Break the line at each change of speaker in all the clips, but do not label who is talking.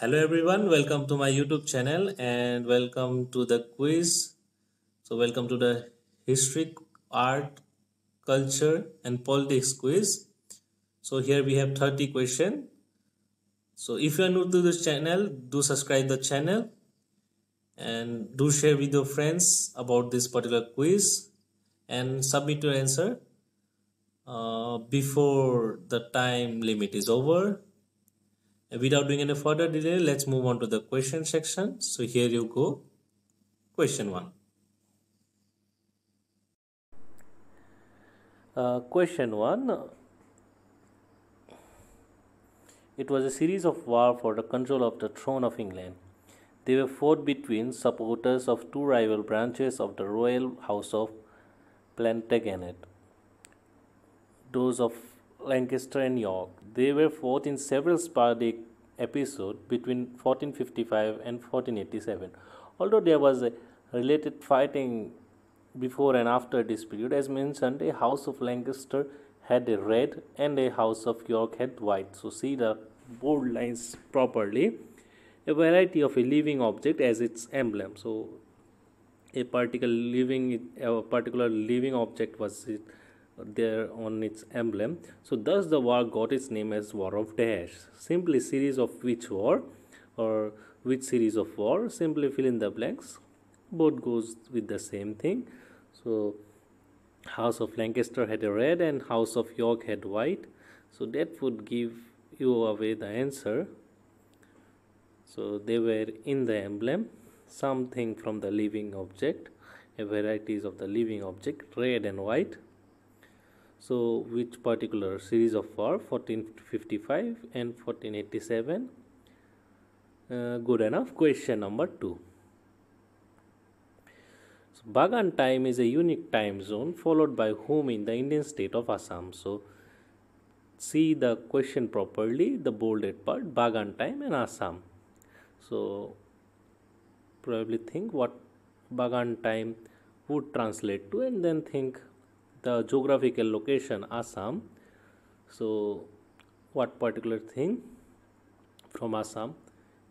hello everyone welcome to my youtube channel and welcome to the quiz so welcome to the history art culture and politics quiz so here we have 30 question so if you are new to this channel do subscribe the channel and do share with your friends about this particular quiz and submit your answer uh, before the time limit is over without doing any further delay let's move on to the question section so here you go question 1 uh, question 1 it was a series of war for the control of the throne of england they were fought between supporters of two rival branches of the royal house of plantagenet those of Lancaster and York. They were fought in several sporadic episodes between 1455 and 1487. Although there was a related fighting before and after this period, as mentioned, the House of Lancaster had a red and the House of York had white. So see the bold lines properly. A variety of a living object as its emblem. So a particular living, a particular living object was it there on its emblem so thus the war got its name as war of dash simply series of which war or which series of war simply fill in the blanks both goes with the same thing so house of lancaster had a red and house of york had white so that would give you away the answer so they were in the emblem something from the living object a varieties of the living object red and white so which particular series of war 1455 and 1487 uh, good enough question number 2 so bagan time is a unique time zone followed by whom in the indian state of assam so see the question properly the bolded part bagan time and assam so probably think what bagan time would translate to and then think the geographical location Assam so what particular thing from Assam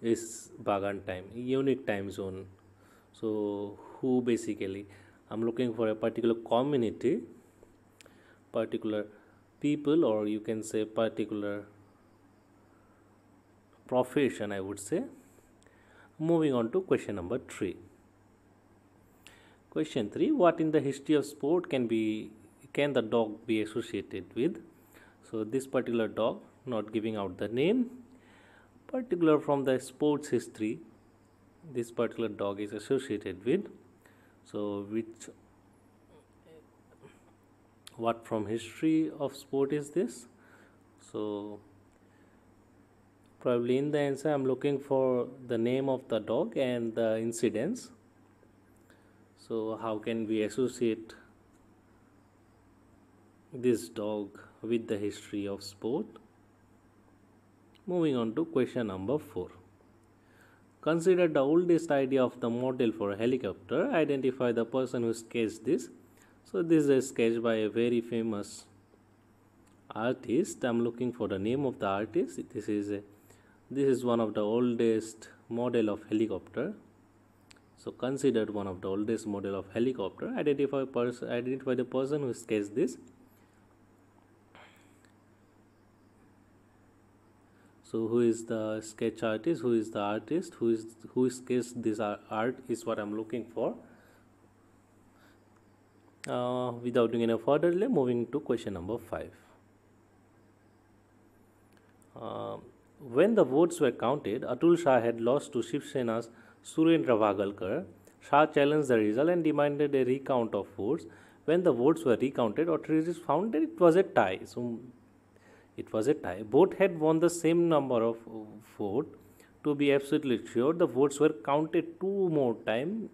is Bagan time unique time zone so who basically I'm looking for a particular community particular people or you can say particular profession I would say moving on to question number 3 question 3 what in the history of sport can be can the dog be associated with so this particular dog not giving out the name particular from the sports history this particular dog is associated with so which what from history of sport is this so probably in the answer I'm looking for the name of the dog and the incidents so how can we associate this dog with the history of sport. Moving on to question number 4. Consider the oldest idea of the model for a helicopter. Identify the person who sketched this. So this is a sketch by a very famous artist. I'm looking for the name of the artist. This is a this is one of the oldest model of helicopter. So considered one of the oldest model of helicopter. Identify person identify the person who sketched this. so who is the sketch artist who is the artist who is who sketched this art is what i'm looking for uh, without doing any further delay moving to question number 5 uh, when the votes were counted atul shah had lost to shiv sena's surendra vagalkar shah challenged the result and demanded a recount of votes when the votes were recounted authorities found that it was a tie so it was a tie. Both had won the same number of uh, votes. To be absolutely sure, the votes were counted two more times,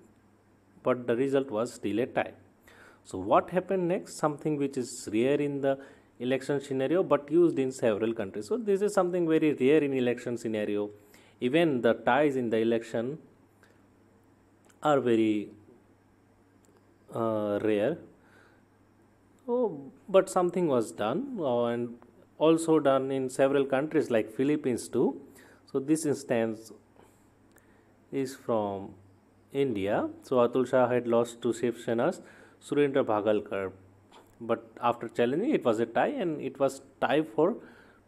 but the result was still a tie. So what happened next? Something which is rare in the election scenario, but used in several countries. So this is something very rare in election scenario. Even the ties in the election are very uh, rare. Oh, but something was done, uh, and also done in several countries like Philippines too. So this instance is from India. So Atul Shah had lost to Shiv Sena's Surinder Bhagalkar. But after challenging, it was a tie and it was tie for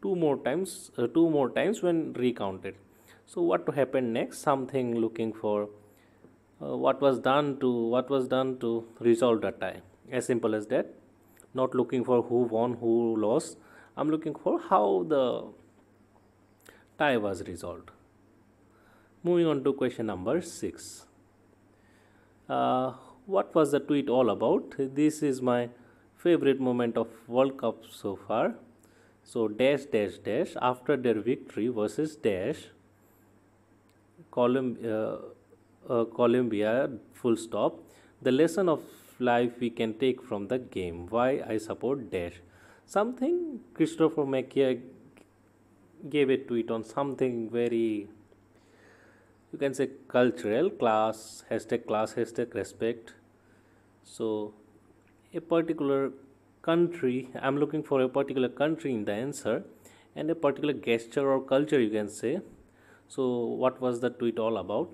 two more times, uh, two more times when recounted. So what to happen next? Something looking for uh, what was done to what was done to resolve the tie. As simple as that. Not looking for who won, who lost I'm looking for how the tie was resolved. Moving on to question number 6. Uh, what was the tweet all about? This is my favorite moment of World Cup so far. So dash dash dash after their victory versus dash Colum uh, uh, Colombia full stop. The lesson of life we can take from the game. Why I support dash something Christopher Mackey gave a tweet on something very you can say cultural class hashtag class hashtag respect so a particular country i'm looking for a particular country in the answer and a particular gesture or culture you can say so what was the tweet all about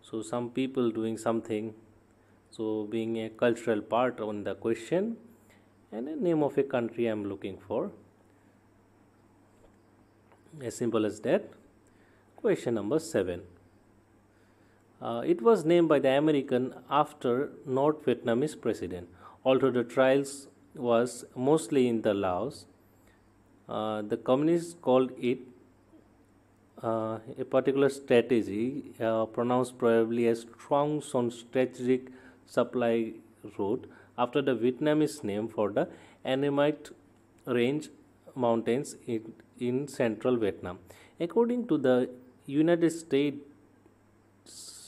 so some people doing something so being a cultural part on the question and a name of a country I'm looking for as simple as that question number 7 uh, it was named by the American after North Vietnamese president although the trials was mostly in the Laos uh, the communists called it uh, a particular strategy uh, pronounced probably as strong on strategic supply route after the Vietnamese name for the Annamite Range mountains in, in central Vietnam. According to the United States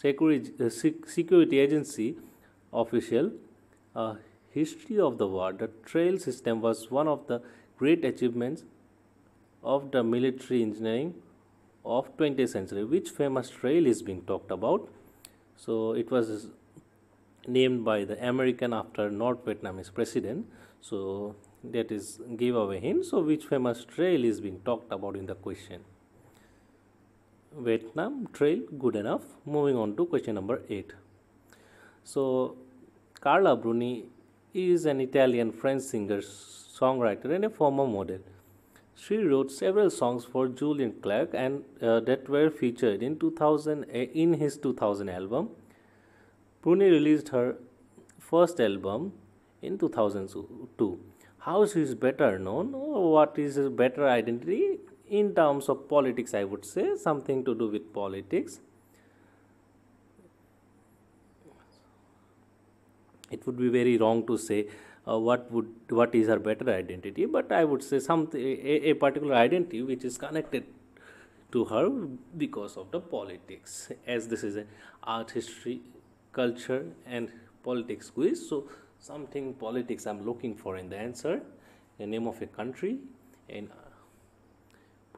uh, Security, Agency official, uh, history of the war, the trail system was one of the great achievements of the military engineering of 20th century. Which famous trail is being talked about? So it was named by the American after North Vietnamese president. So that is give away hint. So which famous trail is being talked about in the question? Vietnam trail, good enough. Moving on to question number 8. So Carla Bruni is an Italian French singer, songwriter and a former model. She wrote several songs for Julian Clark and uh, that were featured in 2000 uh, in his 2000 album Pune released her first album in 2002. How she is better known, or what is her better identity in terms of politics, I would say, something to do with politics. It would be very wrong to say uh, what would what is her better identity, but I would say something a, a particular identity which is connected to her because of the politics, as this is an art history culture and politics quiz so something politics i'm looking for in the answer the name of a country and uh,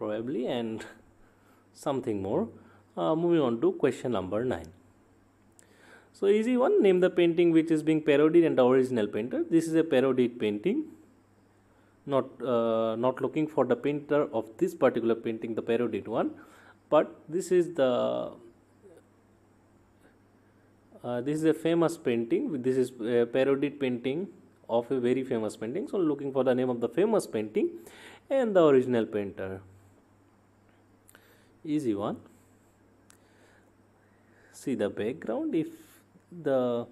probably and something more uh, moving on to question number 9 so easy one name the painting which is being parodied and the original painter this is a parodied painting not uh, not looking for the painter of this particular painting the parodied one but this is the uh, this is a famous painting. This is a parodied painting of a very famous painting. So looking for the name of the famous painting and the original painter. Easy one. See the background. If the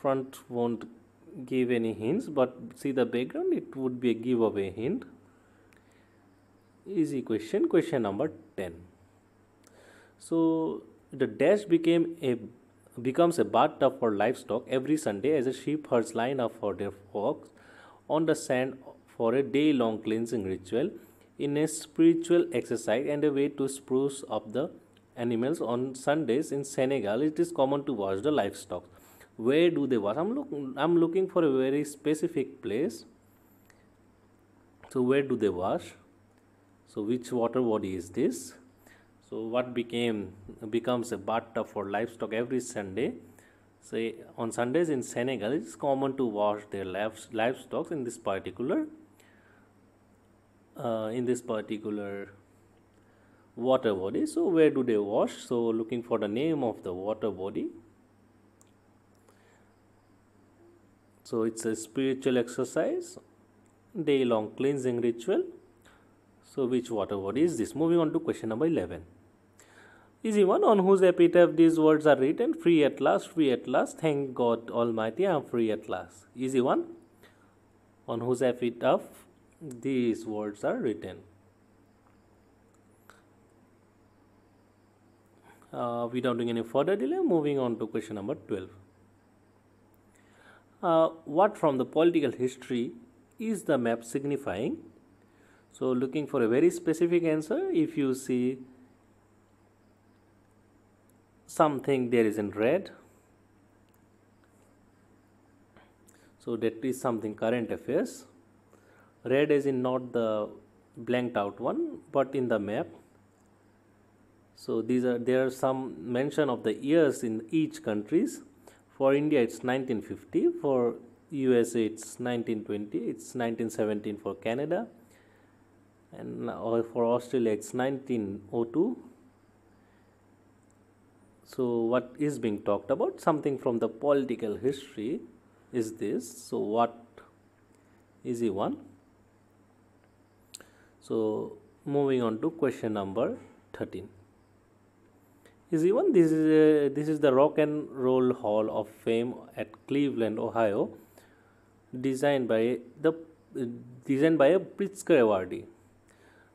front won't give any hints, but see the background, it would be a giveaway hint. Easy question. Question number 10. So the dash became a becomes a bathtub for livestock every Sunday as a sheep herds line up for their flocks on the sand for a day long cleansing ritual in a spiritual exercise and a way to spruce up the animals on Sundays in Senegal it is common to wash the livestock where do they wash I'm look I'm looking for a very specific place so where do they wash so which water body is this so what became becomes a bathtub for livestock every sunday say on sundays in senegal it's common to wash their livestock in this particular uh, in this particular water body so where do they wash so looking for the name of the water body so it's a spiritual exercise day long cleansing ritual so which water body is this moving on to question number 11 Easy one on whose epitaph these words are written Free at last, free at last, thank God Almighty, I am free at last. Easy one on whose epitaph these words are written. Uh, without doing any further delay, moving on to question number 12. Uh, what from the political history is the map signifying? So, looking for a very specific answer, if you see something there is in red so that is something current affairs red is in not the blanked out one but in the map so these are there are some mention of the years in each countries for india it's 1950 for usa it's 1920 it's 1917 for canada and uh, for australia it's 1902 so, what is being talked about? Something from the political history is this. So, what easy one. So, moving on to question number 13. Easy one. This is a, uh, this is the Rock and Roll Hall of Fame at Cleveland, Ohio, designed by the uh, designed by a Pritzker awardee.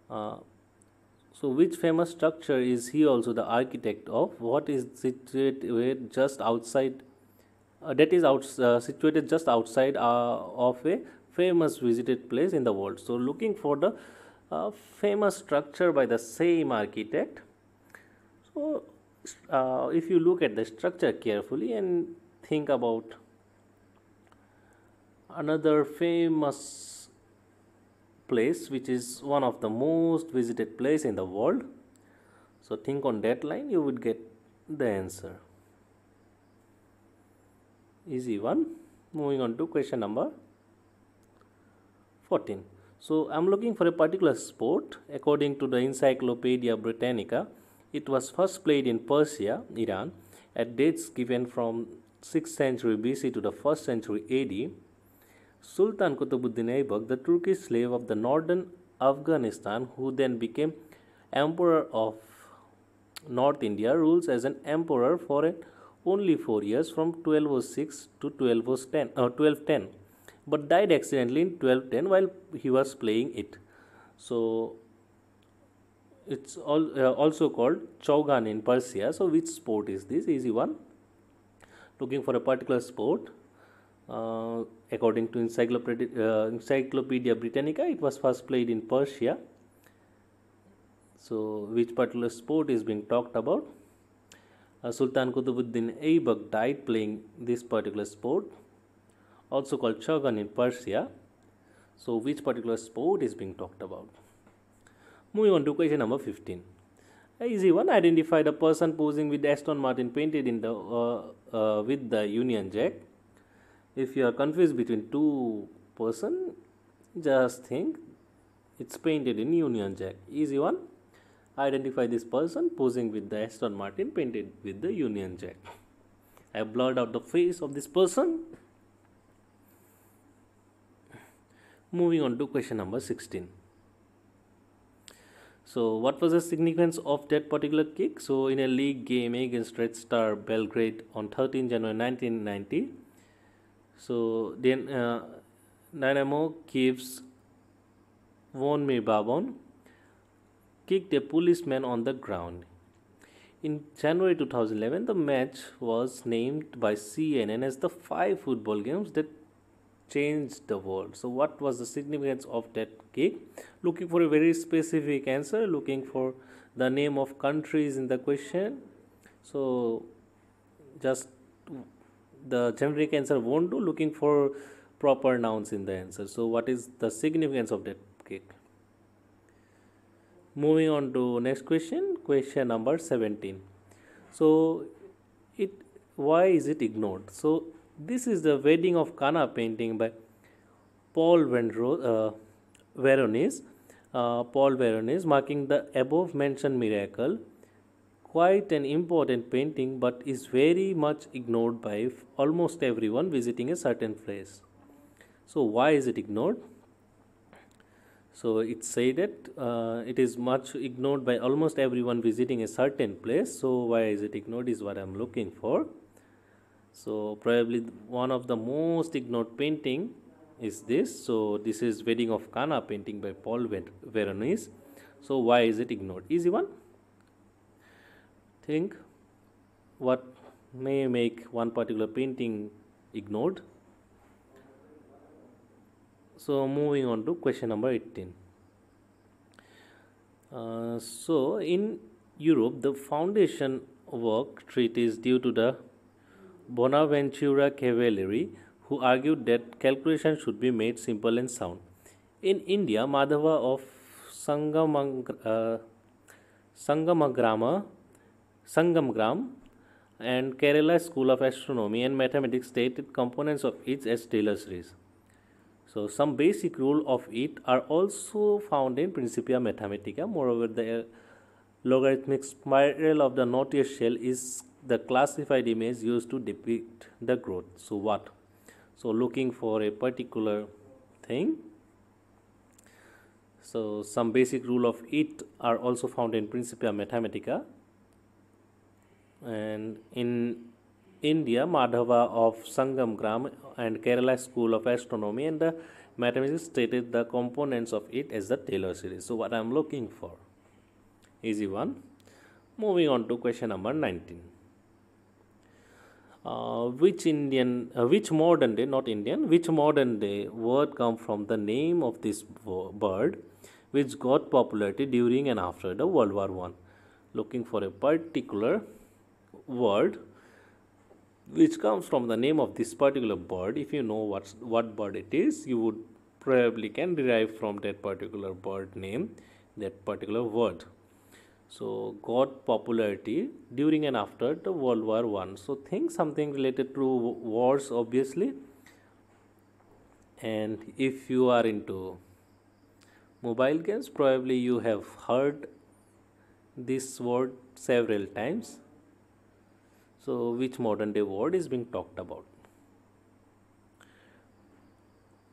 Uh, so, which famous structure is he also the architect of? What is situated just outside? Uh, that is out, uh, situated just outside uh, of a famous visited place in the world. So, looking for the uh, famous structure by the same architect. So, uh, if you look at the structure carefully and think about another famous place which is one of the most visited place in the world so think on that line you would get the answer easy one moving on to question number 14 so i'm looking for a particular sport according to the encyclopedia britannica it was first played in persia iran at dates given from 6th century bc to the 1st century ad Sultan Qutbuddin Aibak, the Turkish slave of the northern Afghanistan, who then became Emperor of North India, rules as an emperor for only four years from 1206 to 1210, uh, 1210 but died accidentally in 1210 while he was playing it. So it's all, uh, also called Chaugan in Persia. So which sport is this? Easy one. Looking for a particular sport uh, according to Encyclopedia, uh, Encyclopedia, Britannica, it was first played in Persia. So, which particular sport is being talked about? Uh, Sultan Qutubuddin Aibak died playing this particular sport, also called Shogun in Persia. So, which particular sport is being talked about? Moving on to question number 15. Easy one. Identify the person posing with Aston Martin painted in the uh, uh, with the Union Jack if you are confused between two person just think it's painted in Union Jack easy one identify this person posing with the Aston Martin painted with the Union Jack I blurred out the face of this person moving on to question number 16 so, what was the significance of that particular kick? So, in a league game against Red Star Belgrade on 13 January 1990, so then uh, Dynamo keeps Von Mibabon kicked a policeman on the ground. In January 2011, the match was named by CNN as the five football games that changed the world. So, what was the significance of that kick? Looking for a very specific answer, looking for the name of countries in the question. So, just the generic answer won't do looking for proper nouns in the answer. So what is the significance of that cake? Moving on to next question, question number 17. So it why is it ignored? So this is the wedding of Kana painting by Paul Vendro, uh, Veronese. Uh, Paul Veronese marking the above mentioned miracle quite an important painting but is very much ignored by almost everyone visiting a certain place. So why is it ignored? So it said that uh, it is much ignored by almost everyone visiting a certain place. So why is it ignored is what I'm looking for. So probably one of the most ignored painting is this. So this is Wedding of Cana painting by Paul Veronese. So why is it ignored? Easy one think what may make one particular painting ignored. So moving on to question number 18. Uh, so in Europe, the foundation work treaties due to the Bonaventura Cavalieri, who argued that calculation should be made simple and sound. In India, Madhava of uh, Sangamagrama uh, Sangamgram and Kerala School of Astronomy and Mathematics stated components of each as Taylor series. So some basic rule of it are also found in Principia Mathematica. Moreover, the uh, logarithmic spiral of the Nautilus shell is the classified image used to depict the growth. So what? So looking for a particular thing. So some basic rule of it are also found in Principia Mathematica and in India, Madhava of Sangamgram and Kerala School of Astronomy and the mathematics stated the components of it as the Taylor series. So what I am looking for. Easy one. Moving on to question number 19. Uh, which Indian, uh, which modern day, not Indian, which modern day word come from the name of this bird which got popularity during and after the World War One? Looking for a particular word which comes from the name of this particular bird if you know what's, what bird it is you would probably can derive from that particular bird name that particular word so got popularity during and after the world war one so think something related to wars obviously and if you are into mobile games probably you have heard this word several times so, which modern day word is being talked about?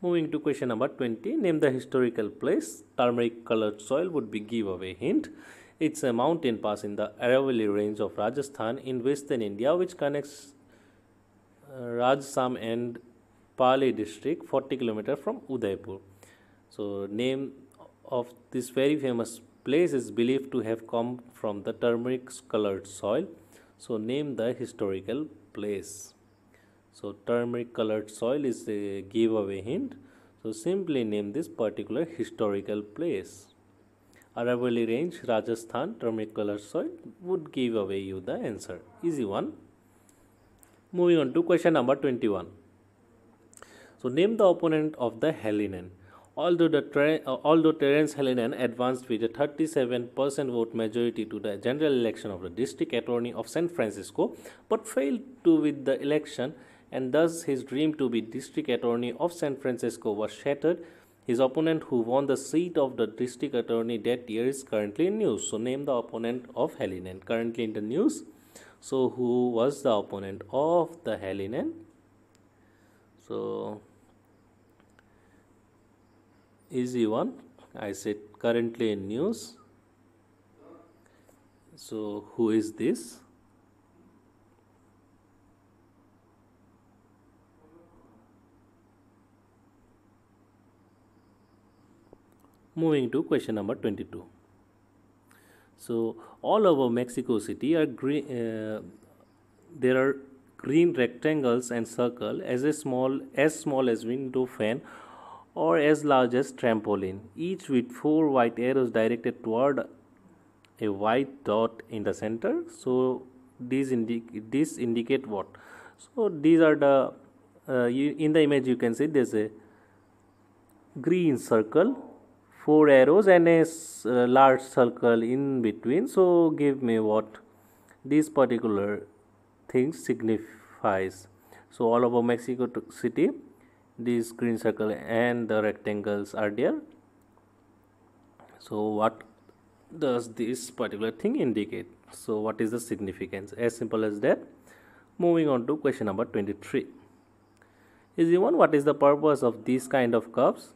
Moving to question number 20, name the historical place. Turmeric colored soil would be giveaway hint. It's a mountain pass in the Aravalli range of Rajasthan in western India, which connects uh, and Pali district 40 km from Udaipur. So, name of this very famous place is believed to have come from the turmeric colored soil so name the historical place so turmeric colored soil is a giveaway hint so simply name this particular historical place Aravalli range Rajasthan turmeric colored soil would give away you the answer easy one moving on to question number 21 so name the opponent of the Hellenen Although, the uh, although Terence Hallinan advanced with a 37% vote majority to the general election of the district attorney of San Francisco, but failed to win the election, and thus his dream to be district attorney of San Francisco was shattered. His opponent, who won the seat of the district attorney that year, is currently in news. So, name the opponent of Hallinan currently in the news. So, who was the opponent of the Hallinan? So easy one I said currently in news so who is this moving to question number 22 so all over mexico city are green uh, there are green rectangles and circle as a small as small as window fan or as large as trampoline, each with four white arrows directed toward a white dot in the center. So these indicate this indicate what? So these are the uh, you, in the image you can see there's a green circle, four arrows and a uh, large circle in between. So give me what these particular things signifies. So all over Mexico City these green circle and the rectangles are there so what does this particular thing indicate so what is the significance as simple as that moving on to question number 23 easy one what is the purpose of these kind of curves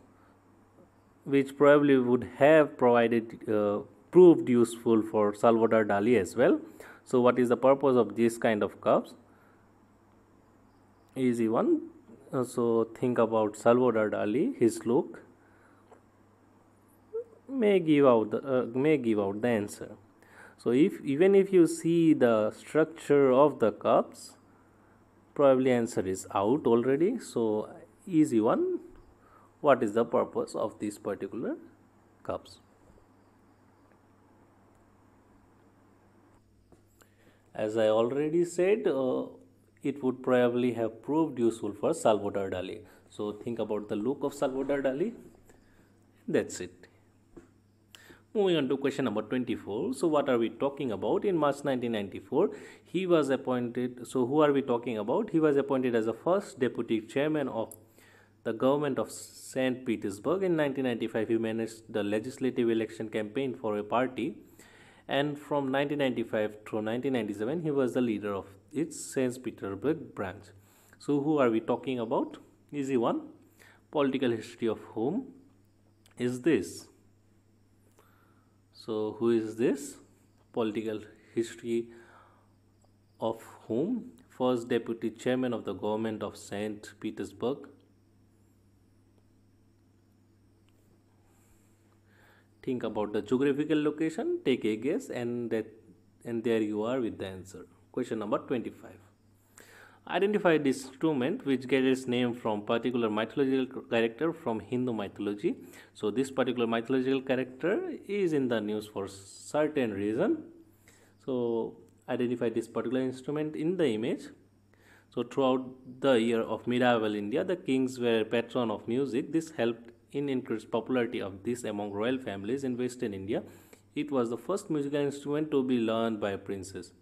which probably would have provided uh, proved useful for Salvador Dali as well so what is the purpose of these kind of curves easy one uh, so think about Salvador Dali, his look may give out the, uh, may give out the answer. So if even if you see the structure of the cups, probably answer is out already. So easy one. What is the purpose of these particular cups? As I already said, uh, it would probably have proved useful for Salvador Dali. So think about the look of Salvador Dali. That's it. Moving on to question number 24. So what are we talking about? In March 1994, he was appointed. So who are we talking about? He was appointed as the first deputy chairman of the government of St. Petersburg. In 1995, he managed the legislative election campaign for a party. And from 1995 through 1997, he was the leader of its St. Petersburg branch. So, who are we talking about? Easy one. Political history of whom is this? So, who is this? Political history of whom? First deputy chairman of the government of St. Petersburg. Think about the geographical location, take a guess, and that and there you are with the answer. Question number 25. Identify the instrument which gets its name from particular mythological character from Hindu mythology. So this particular mythological character is in the news for certain reason. So identify this particular instrument in the image. So throughout the year of medieval India, the kings were patron of music. This helped in increased popularity of this among royal families in western India. It was the first musical instrument to be learned by princes.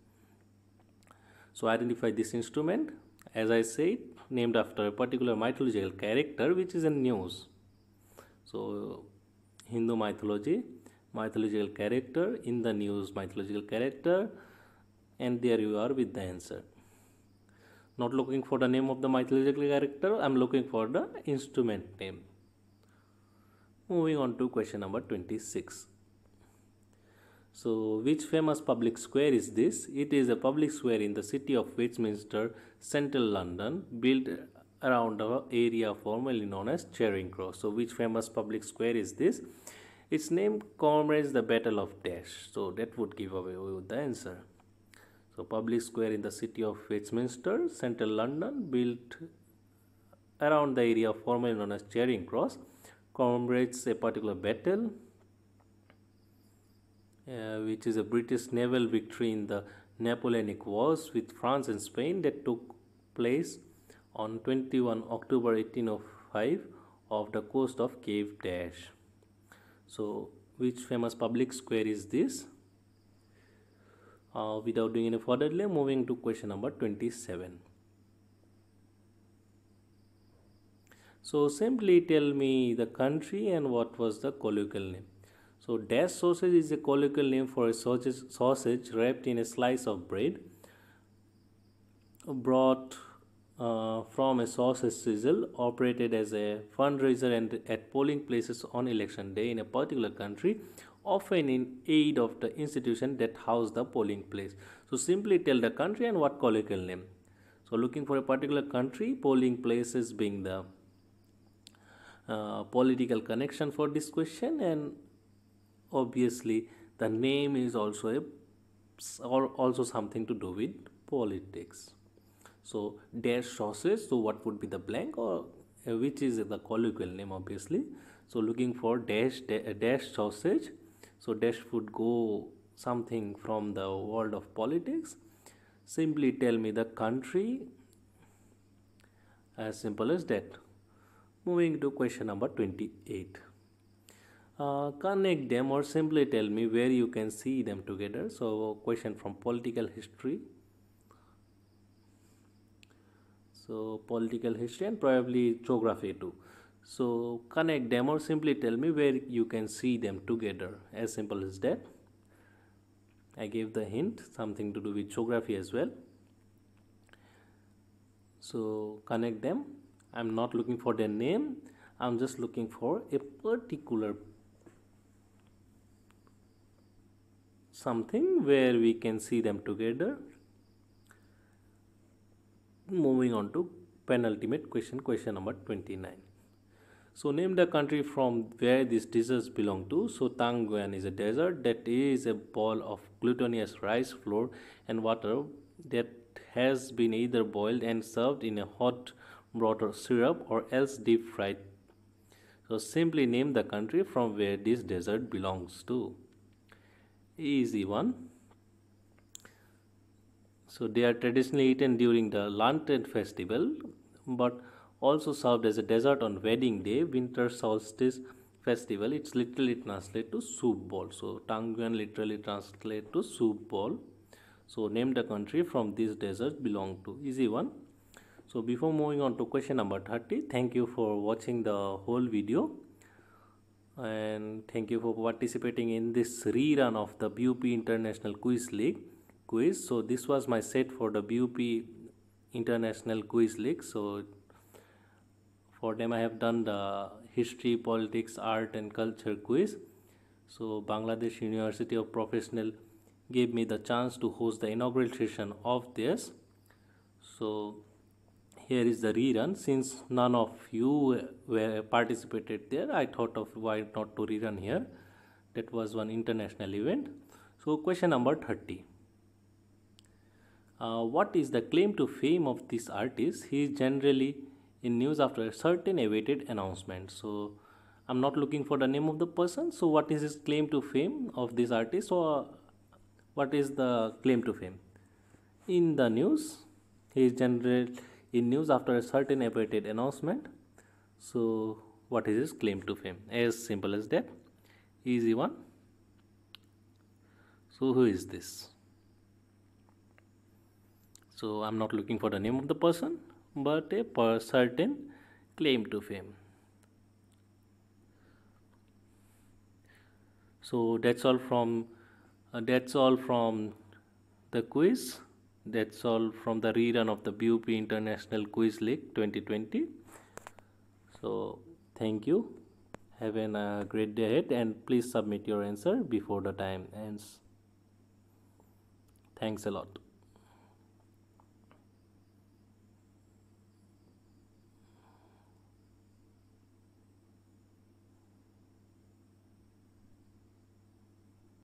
So identify this instrument as I said named after a particular mythological character which is in news. So Hindu mythology, mythological character in the news mythological character and there you are with the answer. Not looking for the name of the mythological character, I am looking for the instrument name. Moving on to question number 26. So which famous public square is this? It is a public square in the city of Westminster, central London, built around an area formerly known as Charing Cross. So which famous public square is this? Its name commemorates the Battle of Dash. So that would give away the answer. So public square in the city of Westminster, central London, built around the area formerly known as Charing Cross, commemorates a particular battle uh, which is a British naval victory in the Napoleonic Wars with France and Spain that took place on 21 October 1805 off the coast of Cape Dash. So, which famous public square is this? Uh, without doing any further delay, moving to question number 27. So, simply tell me the country and what was the colloquial name. So dash sausage is a colloquial name for a sausage, wrapped in a slice of bread brought uh, from a sausage sizzle operated as a fundraiser and at polling places on election day in a particular country often in aid of the institution that house the polling place so simply tell the country and what colloquial name so looking for a particular country polling places being the uh, political connection for this question and obviously the name is also a or also something to do with politics so dash sausage so what would be the blank or uh, which is the colloquial name obviously so looking for dash uh, dash sausage so dash would go something from the world of politics simply tell me the country as simple as that moving to question number 28 uh, connect them or simply tell me where you can see them together so question from political history so political history and probably geography too so connect them or simply tell me where you can see them together as simple as that I gave the hint something to do with geography as well so connect them I'm not looking for their name I'm just looking for a particular something where we can see them together moving on to penultimate question question number 29 so name the country from where these desserts belong to so tanguan is a desert that is a ball of glutinous rice flour and water that has been either boiled and served in a hot broth or syrup or else deep fried so simply name the country from where this dessert belongs to easy one so they are traditionally eaten during the lantern festival but also served as a dessert on wedding day winter solstice festival it's literally translated to soup ball so tangyuan literally translate to soup ball so name the country from this desert belong to easy one so before moving on to question number 30 thank you for watching the whole video and thank you for participating in this rerun of the BUP International Quiz League quiz. So this was my set for the BUP International Quiz League. So for them I have done the history, politics, art and culture quiz. So Bangladesh University of Professional gave me the chance to host the inaugural session of this. So here is the rerun since none of you were participated there I thought of why not to rerun here that was one international event so question number 30 uh, what is the claim to fame of this artist he is generally in news after a certain awaited announcement so I'm not looking for the name of the person so what is his claim to fame of this artist or what is the claim to fame in the news he is generally in news after a certain awaited announcement. So, what is his claim to fame? As simple as that. Easy one. So, who is this? So, I'm not looking for the name of the person, but a per certain claim to fame. So, that's all from uh, that's all from the quiz. That's all from the rerun of the BUP International Quiz League 2020. So thank you. Have a uh, great day ahead and please submit your answer before the time ends. Thanks a lot.